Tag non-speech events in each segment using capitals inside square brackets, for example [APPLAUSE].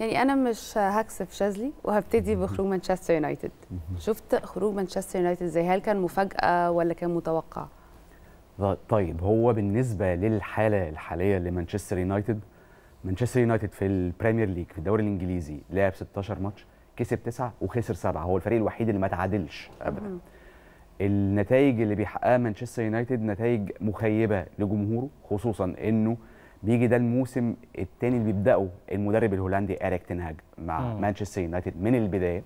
يعني انا مش هكسب شاذلي وهبتدي بخروج مانشستر يونايتد شفت خروج مانشستر يونايتد زي هل كان مفاجاه ولا كان متوقع طيب هو بالنسبه للحاله الحاليه لمانشستر يونايتد مانشستر يونايتد في البريمير ليج في الدوري الانجليزي لعب 16 ماتش كسب 9 وخسر 7 هو الفريق الوحيد اللي ما تعادلش ابدا النتائج اللي بيحققها مانشستر يونايتد نتائج مخيبه لجمهوره خصوصا انه بيجي ده الموسم الثاني اللي بيبداه المدرب الهولندي اريك تنهاج مع مانشستر يونايتد من البدايه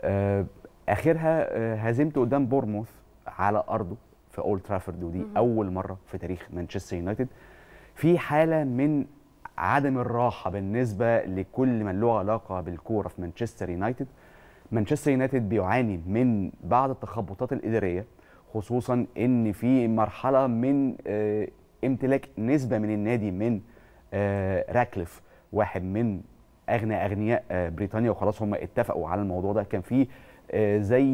آه، اخرها آه، هزيمته قدام بورموث على ارضه في اولد ترافورد ودي مم. اول مره في تاريخ مانشستر يونايتد في حاله من عدم الراحه بالنسبه لكل من له علاقه بالكوره في مانشستر يونايتد مانشستر يونايتد بيعاني من بعض التخبطات الاداريه خصوصا ان في مرحله من آه، امتلاك نسبه من النادي من آه، راكليف واحد من اغنى اغنياء آه، بريطانيا وخلاص هم اتفقوا على الموضوع ده كان في آه، زي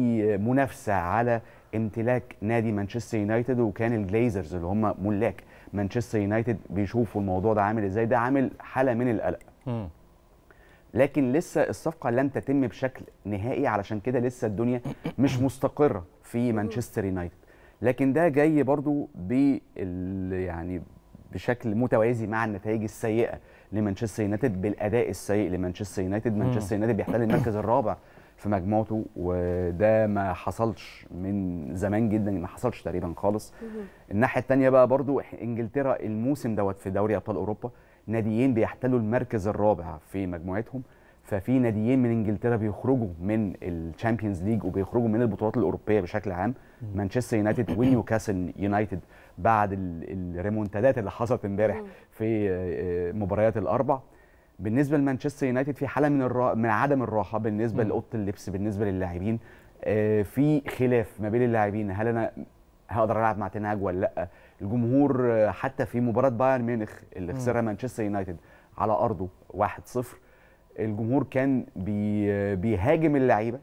منافسه على امتلاك نادي مانشستر يونايتد وكان الجليزرز اللي هم ملاك مانشستر يونايتد بيشوفوا الموضوع ده عامل ازاي ده عامل حاله من القلق لكن لسه الصفقه لن تتم بشكل نهائي علشان كده لسه الدنيا مش مستقره في مانشستر يونايتد لكن ده جاي برضو بال يعني بشكل متوازي مع النتائج السيئه لمانشستر يونايتد بالاداء السيء لمانشستر يونايتد مانشستر يونايتد بيحتل المركز الرابع في مجموعته وده ما حصلش من زمان جدا ما حصلش تقريبا خالص الناحيه الثانيه بقى برضو انجلترا الموسم دوت في دوري ابطال اوروبا ناديين بيحتلوا المركز الرابع في مجموعتهم ففي ناديين من انجلترا بيخرجوا من الشامبيونز ليج وبيخرجوا من البطولات الاوروبيه بشكل عام مانشستر يونايتد [COUGHS] ونيوكاسل يونايتد بعد الريمونتادات اللي حصلت امبارح في آه، آه، مباريات الاربع بالنسبه لمانشستر يونايتد في حاله من الرا... من عدم الراحه بالنسبه لاوضه اللبس بالنسبه للاعبين آه، في خلاف ما بين اللاعبين هل انا هقدر العب مع تنهاج ولا لا الجمهور حتى في مباراه بايرن ميونخ اللي خسرها مانشستر يونايتد على ارضه 1-0 الجمهور كان بي... بيهاجم اللعيبه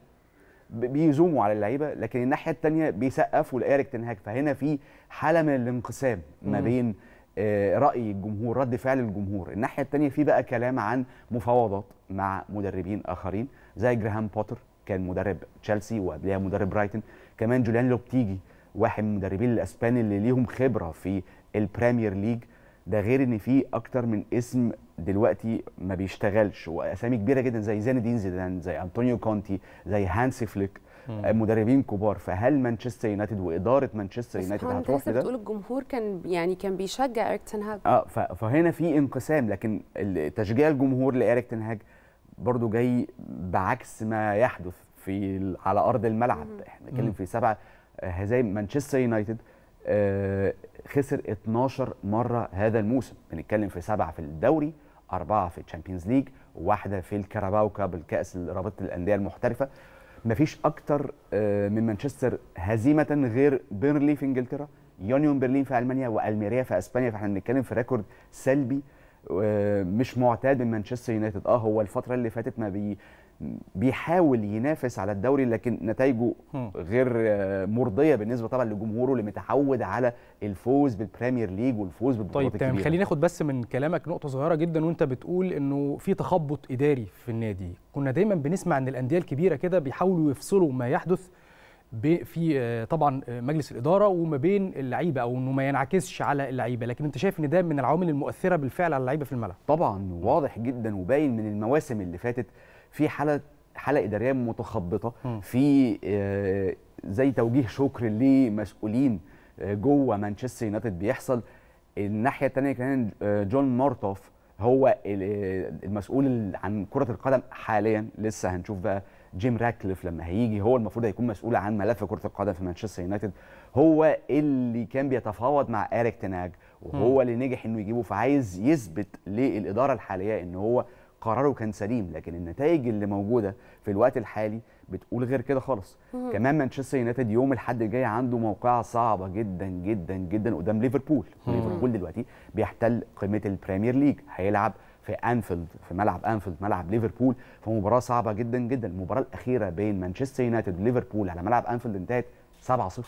بيزوموا على اللعيبه لكن الناحيه الثانيه بيسقفوا لايريك تنهاك فهنا في حاله من الانقسام ما بين آه، راي الجمهور رد فعل الجمهور الناحيه الثانيه في بقى كلام عن مفاوضات مع مدربين اخرين زي جراهام بوتر كان مدرب تشيلسي وقبلها مدرب برايتن كمان جوليان لوبتيجي واحد من المدربين الاسبان اللي ليهم خبره في البريمير ليج ده غير ان في اكتر من اسم دلوقتي ما بيشتغلش واسامي كبيره جدا زي زين الدين زيدان زي انطونيو كونتي زي هانسي فليك آه، مدربين كبار فهل مانشستر يونايتد واداره مانشستر يونايتد هتروح كده؟ بتقول الجمهور كان يعني كان بيشجع ايريك تنهاج اه فهنا في انقسام لكن تشجيع الجمهور لايريك تنهاج برضو جاي بعكس ما يحدث في على ارض الملعب احنا بنتكلم في سبع هزايم مانشستر يونايتد آه خسر 12 مره هذا الموسم بنتكلم في سبعه في الدوري أربعة في الشامبيونز ليج واحدة في الكاراباو كاب الكأس رابطة الأندية المحترفة مفيش أكتر آه، من مانشستر هزيمة غير بيرلي في إنجلترا يونيون برلين في ألمانيا وألميريا في أسبانيا فإحنا بنتكلم في ريكورد سلبي آه، مش معتاد من مانشستر يونايتد اه هو الفتره اللي فاتت ما بي بيحاول ينافس على الدوري لكن نتائجه غير آه، مرضيه بالنسبه طبعا لجمهوره اللي متعود على الفوز بالبريمير ليج والفوز بالبطولات طيب تمام خلينا ناخد بس من كلامك نقطه صغيره جدا وانت بتقول انه في تخبط اداري في النادي كنا دايما بنسمع ان الانديه الكبيره كده بيحاولوا يفصلوا ما يحدث في آه، طبعا آه، مجلس الاداره وما بين اللعيبه او انه ما ينعكسش على اللعيبه لكن انت شايف ان ده من العوامل المؤثره بالفعل على اللعيبه في الملعب طبعا واضح جدا وباين من المواسم اللي فاتت في حاله حاله اداريه متخبطه في آه، زي توجيه شكر لمسؤولين آه، جوه مانشستر يونايتد بيحصل الناحيه الثانيه كان آه، جون مارتوف هو المسؤول عن كره القدم حاليا لسه هنشوف بقى جيم راكليف لما هيجي هو المفروض هيكون مسؤول عن ملف كره القدم في مانشستر يونايتد هو اللي كان بيتفاوض مع اريك تناج وهو م. اللي نجح انه يجيبه فعايز يثبت للاداره الحاليه ان هو قراره كان سليم لكن النتائج اللي موجوده في الوقت الحالي بتقول غير كده خالص كمان مانشستر يونايتد يوم الحد الجاي عنده موقعه صعبه جدا جدا جدا قدام ليفربول ليفربول دلوقتي بيحتل قمه البريمير ليج هيلعب في انفيلد في ملعب انفيلد ملعب ليفربول في مباراه صعبه جدا جدا المباراه الاخيره بين مانشستر يونايتد وليفربول على ملعب انفيلد انتهت 7-0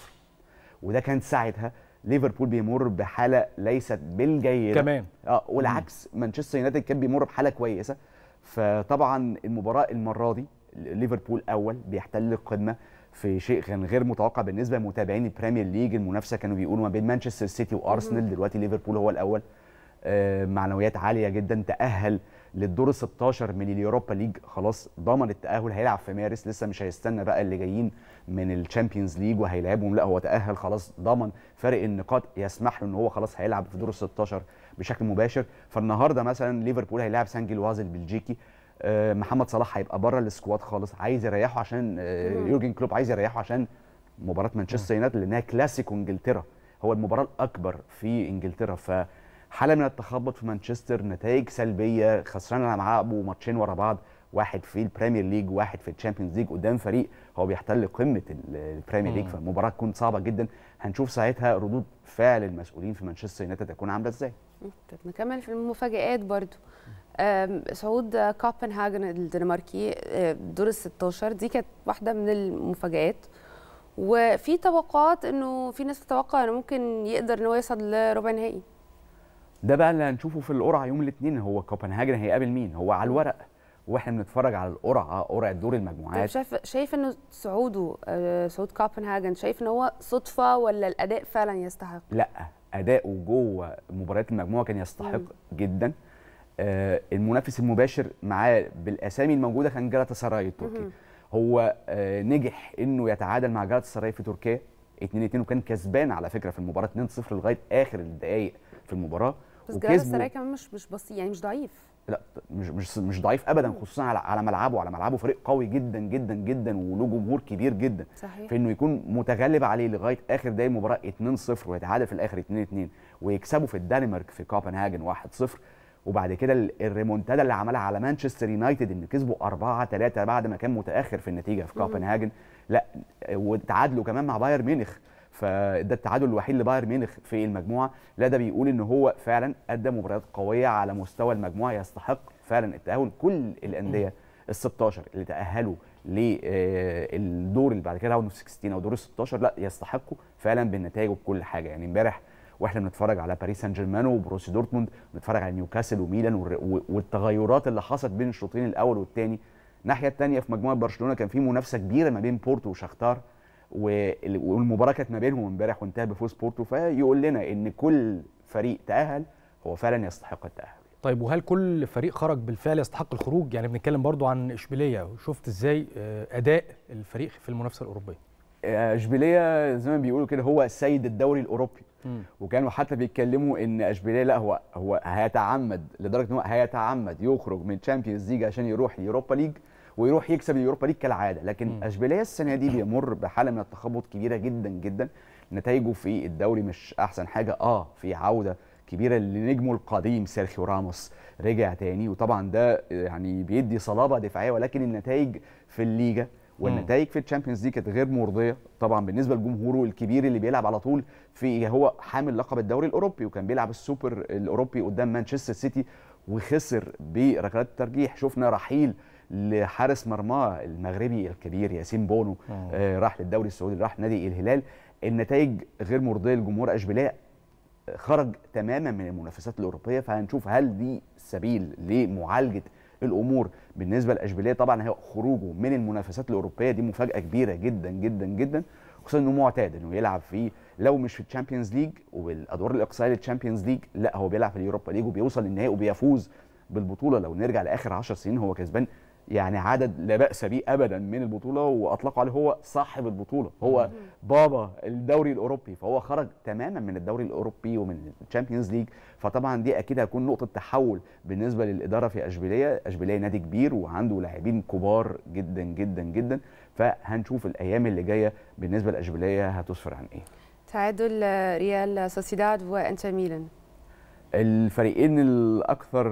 وده كان ساعتها ليفربول بيمر بحاله ليست بالجيده كمان اه والعكس مانشستر يونايتد كان بيمر بحاله كويسه فطبعا المباراه المره دي ليفربول اول بيحتل القمه في شيء كان غير متوقع بالنسبه لمتابعين البريمير ليج المنافسه كانوا بيقولوا ما بين مانشستر سيتي وارسنال دلوقتي ليفربول هو الاول آه، معنويات عاليه جدا تاهل للدور 16 من اليوروبا ليج خلاص ضمن التاهل هيلعب في مارس لسه مش هيستنى بقى اللي جايين من الشامبيونز ليج وهيلعبهم لا هو تاهل خلاص ضمن فارق النقاط يسمح له ان هو خلاص هيلعب في دور ال 16 بشكل مباشر فالنهارده مثلا ليفربول هيلاعب سان جيلواز البلجيكي آه، محمد صلاح هيبقى بره السكواد خالص عايز يريحه عشان آه، يورجن كلوب عايز يريحه عشان مباراه مانشستر يونايتد لانها كلاسيكو انجلترا هو المباراه الاكبر في انجلترا ف حاله من التخبط في مانشستر نتائج سلبيه خسران معاه ابو ماتشين ورا بعض واحد في البريمير ليج واحد في الشامبيونز ليج قدام فريق هو بيحتل قمه البريمير ليج فالمباراه تكون صعبه جدا هنشوف ساعتها ردود فعل المسؤولين في مانشستر يونايتد هتكون عامله ازاي طب نكمل في المفاجآت برضو صعود كوبنهاجن الدنماركي آه، دور ال 16 دي كانت واحده من المفاجآت وفي توقعات انه في ناس تتوقع انه ممكن يقدر ان هو يصعد لربع نهائي ده بقى اللي هنشوفه في القرعه يوم الاثنين هو كوبنهاجن هيقابل مين هو على الورق واحنا بنتفرج على القرعه قرعه دور المجموعات طيب شايف شايف انه صعوده صعود آه، كوبنهاجن شايف ان هو صدفه ولا الاداء فعلا يستحق؟ لا اداؤه جوه مباريات المجموعه كان يستحق مم. جدا آه المنافس المباشر معاه بالاسامي الموجوده كان جالاتا سراي التركي مم. هو آه نجح انه يتعادل مع جالاتا سراي في تركيا 2 2 وكان كسبان على فكره في المباراه 2 0 لغايه اخر الدقائق في المباراه بس جالاتا سراي كمان مش مش بسيط يعني مش ضعيف لا مش مش مش ضعيف ابدا خصوصا على على ملعبه على ملعبه فريق قوي جدا جدا جدا وله جمهور كبير جدا صحيح. في انه يكون متغلب عليه لغايه اخر دقيقه المباراه 2-0 ويتعادل في الاخر 2-2 ويكسبوا في الدنمارك في كوبنهاجن 1-0 وبعد كده الريمونتادا اللي عملها على مانشستر يونايتد ان كسبوا 4 3 بعد ما كان متاخر في النتيجه في كوبنهاجن لا وتعادلوا كمان مع بايرن ميونخ فده التعادل الوحيد لبايرن ميونخ في المجموعه لا ده بيقول ان هو فعلا قدم مباريات قويه على مستوى المجموعه يستحق فعلا التاهل كل الانديه ال 16 اللي تاهلوا للدور آه، اللي بعد كده راوند 16 او دور ال 16 لا يستحقوا فعلا بالنتائج وبكل حاجه يعني امبارح واحنا بنتفرج على باريس سان جيرمان وبروسي دورتموند بنتفرج على نيوكاسل وميلان والتغيرات اللي حصلت بين الشوطين الاول والثاني الناحيه الثانيه في مجموعه برشلونه كان في منافسه كبيره ما بين بورتو وشختار والمباراه كانت ما بينهم امبارح وانتهى بفوز بورتو فيقول لنا ان كل فريق تاهل هو فعلا يستحق التاهل طيب وهل كل فريق خرج بالفعل يستحق الخروج يعني بنتكلم برضو عن اشبيليه شفت ازاي آه، اداء الفريق في المنافسه الاوروبيه آه، اشبيليه زي ما بيقولوا كده هو سيد الدوري الاوروبي وكانوا حتى بيتكلموا ان اشبيليه لا هو هو هيتعمد لدرجه ان هو هيتعمد يخرج من تشامبيونز ليج عشان يروح يوروبا ليج ويروح يكسب اليوروبا ليج كالعاده لكن اشبيليه السنه دي بيمر بحاله من التخبط كبيره جدا جدا نتائجه في الدوري مش احسن حاجه اه في عوده كبيره لنجمه القديم سيرخيو راموس رجع تاني وطبعا ده يعني بيدي صلابه دفاعيه ولكن النتائج في الليجا والنتائج في الشامبيونز ليج كانت غير مرضيه طبعا بالنسبه لجمهوره الكبير اللي بيلعب على طول في هو حامل لقب الدوري الاوروبي وكان بيلعب السوبر الاوروبي قدام مانشستر سيتي وخسر بركلات الترجيح شفنا رحيل لحارس مرماه المغربي الكبير ياسين بونو آه راح للدوري السعودي راح نادي الهلال النتائج غير مرضيه لجمهور اشبيليه آه، خرج تماما من المنافسات الاوروبيه فهنشوف هل دي سبيل لمعالجه الامور بالنسبه لاشبيليه طبعا هي خروجه من المنافسات الاوروبيه دي مفاجاه كبيره جدا جدا جدا خصوصا انه معتاد انه يلعب في لو مش في الشامبيونز ليج والادوار الاقصائيه للشامبيونز ليج لا هو بيلعب في اليوروبا ليج وبيوصل للنهائي وبيفوز بالبطوله لو نرجع لاخر 10 سنين هو كسبان يعني عدد لا باس به ابدا من البطوله واطلقوا عليه هو صاحب البطوله هو بابا الدوري الاوروبي فهو خرج تماما من الدوري الاوروبي ومن الشامبيونز ليج فطبعا دي اكيد هتكون نقطه تحول بالنسبه للاداره في اشبيليه اشبيليه نادي كبير وعنده لاعبين كبار جدا جدا جدا فهنشوف الايام اللي جايه بالنسبه لاشبيليه هتسفر عن ايه تعادل ريال سوسيداد وانتر ميلان الفريقين الاكثر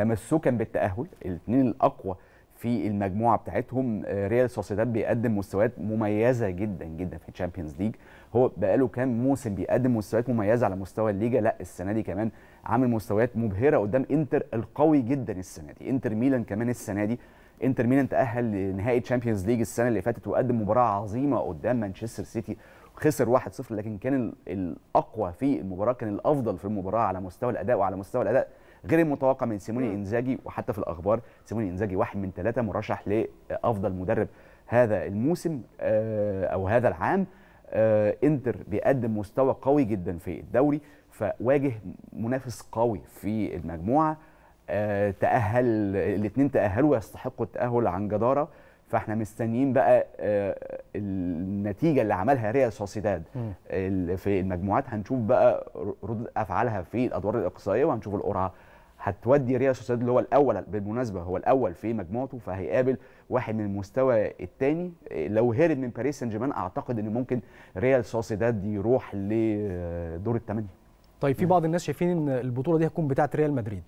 تمسكا بالتاهل الاثنين الاقوى في المجموعه بتاعتهم آه، ريال سوسيداد بيقدم مستويات مميزه جدا جدا في الشامبيونز ليج هو بقاله كام موسم بيقدم مستويات مميزه على مستوى الليجا لا السنه دي كمان عامل مستويات مبهره قدام انتر القوي جدا السنه دي انتر ميلان كمان السنه دي انتر ميلان تاهل لنهائي تشامبيونز ليج السنه اللي فاتت وقدم مباراه عظيمه قدام مانشستر سيتي خسر 1-0 لكن كان الاقوى في المباراه كان الافضل في المباراه على مستوى الاداء وعلى مستوى الاداء غير المتوقع من سيموني انزاجي وحتى في الاخبار سيموني انزاجي واحد من ثلاثه مرشح لافضل مدرب هذا الموسم آه، او هذا العام آه، انتر بيقدم مستوى قوي جدا في الدوري فواجه منافس قوي في المجموعه آه، تاهل الاثنين تاهلوا يستحقوا التاهل عن جداره فاحنا مستنيين بقى النتيجه اللي عملها ريال سوسيداد في المجموعات هنشوف بقى ردود افعالها في الادوار الاقصائيه وهنشوف القرعه هتودي ريال سوسيداد اللي هو الاول بالمناسبه هو الاول في مجموعته فهيقابل واحد من المستوى الثاني لو هرب من باريس سان جيرمان اعتقد ان ممكن ريال سوسيداد يروح لدور الثمانيه طيب في بعض الناس شايفين ان البطوله دي هتكون بتاعه ريال مدريد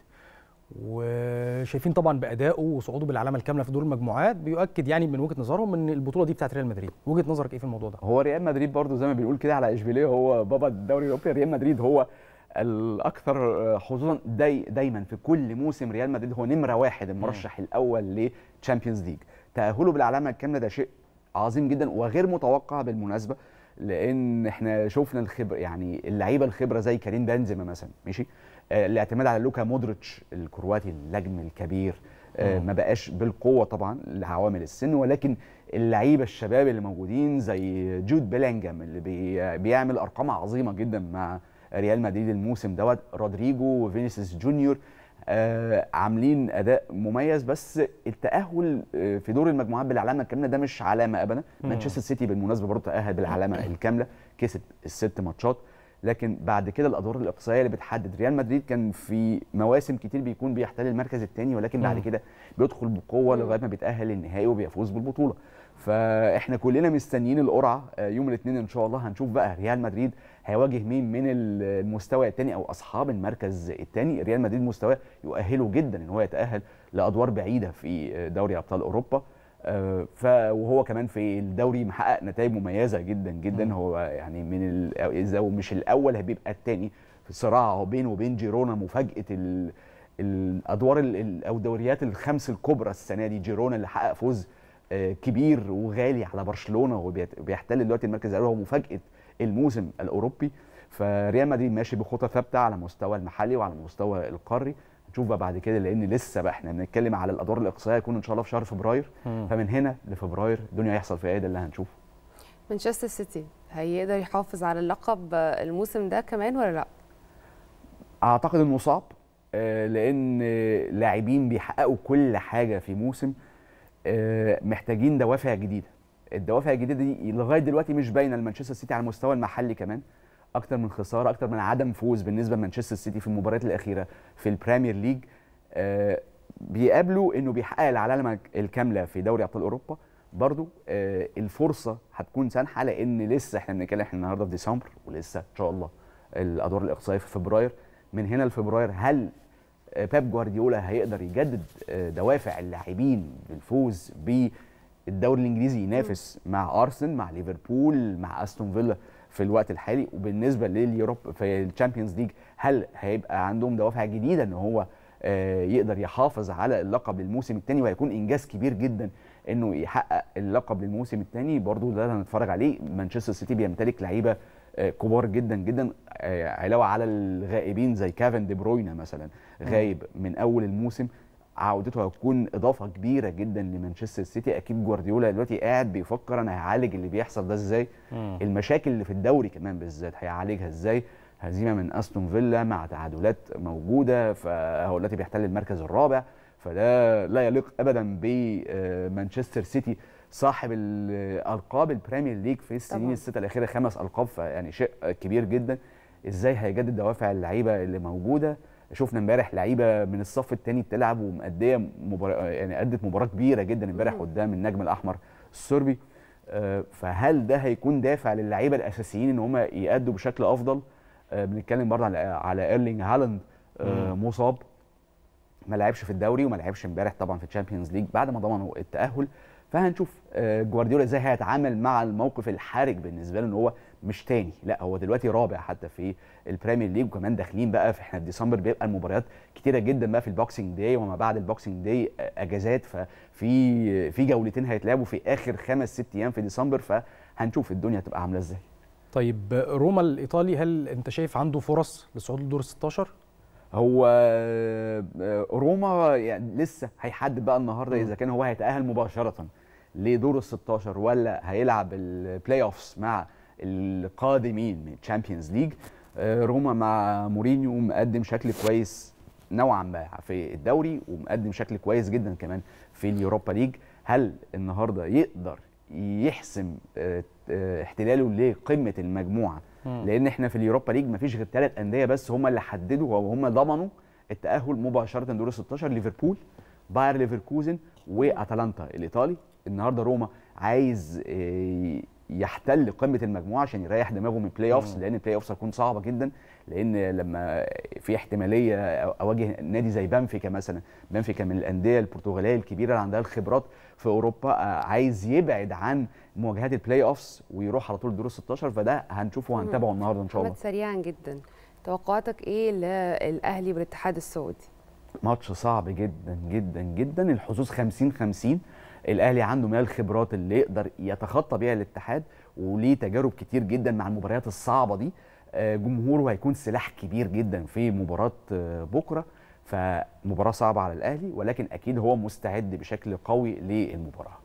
وشايفين طبعا بادائه وصعوده بالعلامه الكامله في دور المجموعات بيؤكد يعني من وجهه نظرهم ان البطوله دي بتاعت ريال مدريد وجهه نظرك ايه في الموضوع ده هو ريال مدريد برضو زي ما بنقول كده على اشبيليه هو بابا الدوري الاوروبي ريال مدريد هو الاكثر حظوظا آه، داي دايما في كل موسم ريال مدريد هو نمره واحد المرشح م. الاول لتشامبيونز ليج تاهله بالعلامه الكامله ده شيء عظيم جدا وغير متوقع بالمناسبه لان احنا شفنا الخبره يعني اللعيبه الخبره زي كريم بنزيما مثلا ماشي آه، الاعتماد على لوكا مودريتش الكرواتي النجم الكبير آه، ما بقاش بالقوه طبعا لعوامل السن ولكن اللعيبه الشباب اللي موجودين زي جود بيلينجهام اللي بي بيعمل ارقام عظيمه جدا مع ريال مدريد الموسم دوت رودريجو وفينيسيوس جونيور آه عاملين اداء مميز بس التاهل آه في دور المجموعات بالعلامه الكامله ده مش علامه ابدا مانشستر سيتي بالمناسبه برضه تاهل بالعلامه [CLEARS THROAT] الكامله كسب الست ماتشات لكن بعد كده الادوار الاقصائيه اللي بتحدد ريال مدريد كان في مواسم كتير بيكون بيحتل المركز الثاني ولكن بعد كده بيدخل بقوه لغايه ما بيتاهل للنهائي وبيفوز بالبطوله فاحنا كلنا مستنيين القرعه آه، يوم الاثنين ان شاء الله هنشوف بقى ريال مدريد هيواجه مين من المستوى الثاني او اصحاب المركز الثاني ريال مدريد مستواه يؤهله جدا ان هو يتاهل لادوار بعيده في آه، دوري ابطال اوروبا آه، وهو كمان في الدوري محقق نتائج مميزه جدا جدا هو يعني من اذا مش الاول هيبقى الثاني في صراع بينه وبين جيرونا مفاجاه الادوار او الدوريات الخمس الكبرى السنه دي جيرونا اللي حقق فوز آه، كبير وغالي على برشلونه وبيحتل دلوقتي المركز الاول هو مفاجاه الموسم الاوروبي فريال مدريد ماشي بخطى ثابته على مستوى المحلي وعلى المستوى القاري نشوف بقى بعد كده لان لسه بقى احنا بنتكلم على الادوار الاقصائيه هيكون ان شاء الله في شهر فبراير مم. فمن هنا لفبراير الدنيا هيحصل فيها ايه ده اللي هنشوفه مانشستر سيتي هيقدر يحافظ على اللقب الموسم ده كمان ولا لا اعتقد انه صعب آه، لان لاعبين بيحققوا كل حاجه في موسم آه، محتاجين دوافع جديده الدوافع الجديده دي لغايه دلوقتي مش باينه لمانشستر سيتي على المستوى المحلي كمان اكتر من خساره اكتر من عدم فوز بالنسبه لمانشستر سيتي في المباريات الاخيره في البريمير ليج آه، بيقابلوا انه بيحقق العلامه الكامله في دوري ابطال اوروبا برضو آه، الفرصه هتكون سانحه لان لسه احنا بنتكلم احنا النهارده في ديسمبر ولسه ان شاء الله الادوار الاقصائيه في فبراير من هنا لفبراير هل آه، باب جوارديولا هيقدر يجدد دوافع اللاعبين للفوز بالدوري الانجليزي ينافس مع ارسنال مع ليفربول مع استون فيلا في الوقت الحالي وبالنسبه لليوروب في الشامبيونز ليج هل هيبقى عندهم دوافع جديده ان هو آه، يقدر يحافظ على اللقب للموسم الثاني وهيكون انجاز كبير جدا انه يحقق اللقب للموسم الثاني برضو ده هنتفرج عليه مانشستر سيتي بيمتلك لعيبه آه، كبار جدا جدا آه، علاوه على الغائبين زي كافن دي بروينا مثلا غايب من اول الموسم عودته هتكون اضافه كبيره جدا لمانشستر سيتي اكيد جوارديولا دلوقتي قاعد بيفكر انا هعالج اللي بيحصل ده ازاي مم. المشاكل اللي في الدوري كمان بالذات هيعالجها ازاي هزيمه من استون فيلا مع تعادلات موجوده فهو دلوقتي بيحتل المركز الرابع فده لا يليق ابدا بمانشستر سيتي صاحب القاب البريمير ليج في السنين السته الاخيره خمس القاب فيعني شيء كبير جدا ازاي هيجدد دوافع اللعيبه اللي موجوده شفنا امبارح لعيبه من الصف الثاني بتلعب ومأديه مبار... يعني أدت مباراه كبيره جدا امبارح قدام النجم الأحمر الصربي آه، فهل ده هيكون دافع للعيبه الاساسيين ان هم يأدوا بشكل افضل آه، بنتكلم برضه على على ايرلينج هالاند آه، مصاب ما لعبش في الدوري وما لعبش امبارح طبعا في الشامبيونز ليج بعد ما ضمنوا التاهل فهنشوف جوارديولا ازاي هيتعامل مع الموقف الحرج بالنسبه له ان هو مش تاني لا هو دلوقتي رابع حتى في البريمير ليج وكمان داخلين بقى في احنا في ديسمبر بيبقى المباريات كتيره جدا بقى في البوكسنج داي وما بعد البوكسنج داي آه، اجازات ففي في جولتين هيتلعبوا في اخر خمس ست ايام في ديسمبر فهنشوف الدنيا هتبقى عامله ازاي طيب روما الايطالي هل انت شايف عنده فرص للصعود لدور 16 هو آه، روما يعني لسه هيحدد بقى النهارده اذا كان هو هيتاهل مباشره لدور ال 16 ولا هيلعب البلاي اوفس مع القادمين من تشامبيونز آه، ليج روما مع مورينيو مقدم شكل كويس نوعا ما في الدوري ومقدم شكل كويس جدا كمان في اليوروبا ليج هل النهارده يقدر يحسم آه، آه، احتلاله لقمه المجموعه لان احنا في اليوروبا ليج مفيش غير ثلاث انديه بس هم اللي حددوا وهم ضمنوا التاهل مباشره دور 16 ليفربول باير ليفركوزن واتلانتا الايطالي النهارده روما عايز يحتل قمه المجموعه عشان يريح دماغه من البلاي اوفس لان البلاي اوفس هتكون صعبه جدا لان لما في احتماليه اواجه نادي زي بنفيكا مثلا بنفيكا من الانديه البرتغاليه الكبيره اللي عندها الخبرات في اوروبا آه، عايز يبعد عن مواجهات البلاي اوفس ويروح على طول دور 16 فده هنشوفه وهنتابعه النهارده ان شاء الله سريعا جدا توقعاتك ايه للاهلي والاتحاد السعودي ماتش صعب جدا جدا جدا الحظوظ 50 50 الاهلي عنده من الخبرات اللي يقدر يتخطى بيها الاتحاد وليه تجارب كتير جدا مع المباريات الصعبه دي آه، جمهوره هيكون سلاح كبير جدا في مباراه آه، بكره فمباراه صعبه على الاهلي ولكن اكيد هو مستعد بشكل قوي للمباراه